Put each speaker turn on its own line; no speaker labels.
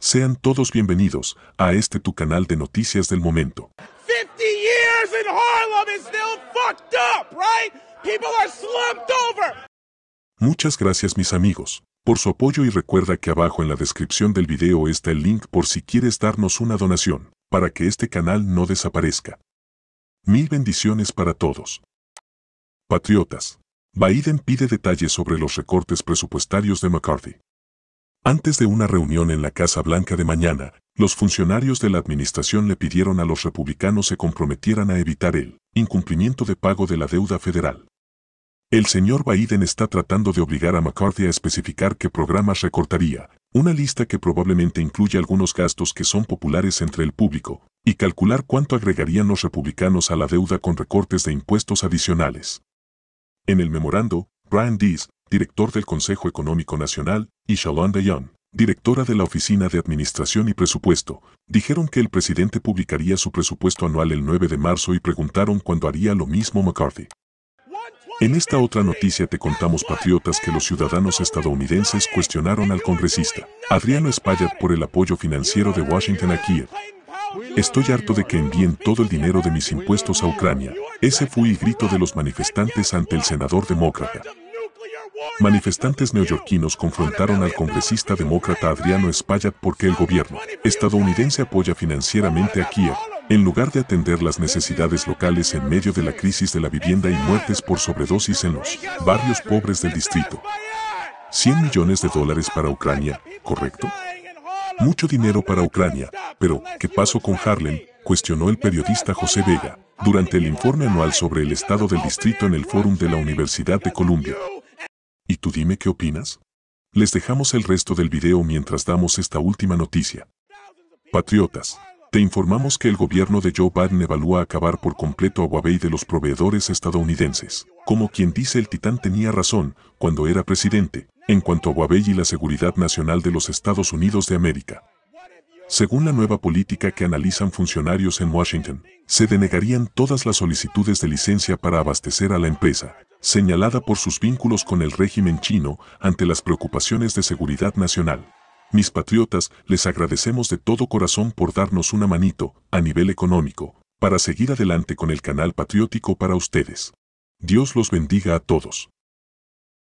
Sean todos bienvenidos a este tu canal de noticias del momento. People Muchas gracias mis amigos por su apoyo y recuerda que abajo en la descripción del video está el link por si quieres darnos una donación para que este canal no desaparezca. Mil bendiciones para todos. Patriotas. Biden pide detalles sobre los recortes presupuestarios de McCarthy. Antes de una reunión en la Casa Blanca de mañana, los funcionarios de la administración le pidieron a los republicanos se comprometieran a evitar el incumplimiento de pago de la deuda federal. El señor Biden está tratando de obligar a McCarthy a especificar qué programas recortaría, una lista que probablemente incluye algunos gastos que son populares entre el público, y calcular cuánto agregarían los republicanos a la deuda con recortes de impuestos adicionales. En el memorando, Brian Dees, director del Consejo Económico Nacional, y Shalon Young, directora de la Oficina de Administración y Presupuesto, dijeron que el presidente publicaría su presupuesto anual el 9 de marzo y preguntaron cuándo haría lo mismo McCarthy. En esta otra noticia te contamos patriotas que los ciudadanos estadounidenses cuestionaron al congresista Adriano Espaillat por el apoyo financiero de Washington a Kiev, Estoy harto de que envíen todo el dinero de mis impuestos a Ucrania. Ese fue el grito de los manifestantes ante el senador demócrata. Manifestantes neoyorquinos confrontaron al congresista demócrata Adriano Espaillat porque el gobierno estadounidense apoya financieramente a Kiev, en lugar de atender las necesidades locales en medio de la crisis de la vivienda y muertes por sobredosis en los barrios pobres del distrito. 100 millones de dólares para Ucrania, ¿correcto? Mucho dinero para Ucrania, pero, ¿qué pasó con Harlem? cuestionó el periodista José Vega, durante el informe anual sobre el estado del distrito en el Fórum de la Universidad de Columbia. ¿Y tú dime qué opinas? Les dejamos el resto del video mientras damos esta última noticia. Patriotas, te informamos que el gobierno de Joe Biden evalúa acabar por completo a Huawei de los proveedores estadounidenses. Como quien dice el titán tenía razón cuando era presidente, en cuanto a Huawei y la seguridad nacional de los Estados Unidos de América. Según la nueva política que analizan funcionarios en Washington, se denegarían todas las solicitudes de licencia para abastecer a la empresa, señalada por sus vínculos con el régimen chino ante las preocupaciones de seguridad nacional. Mis patriotas, les agradecemos de todo corazón por darnos una manito, a nivel económico, para seguir adelante con el canal patriótico para ustedes. Dios los bendiga a todos.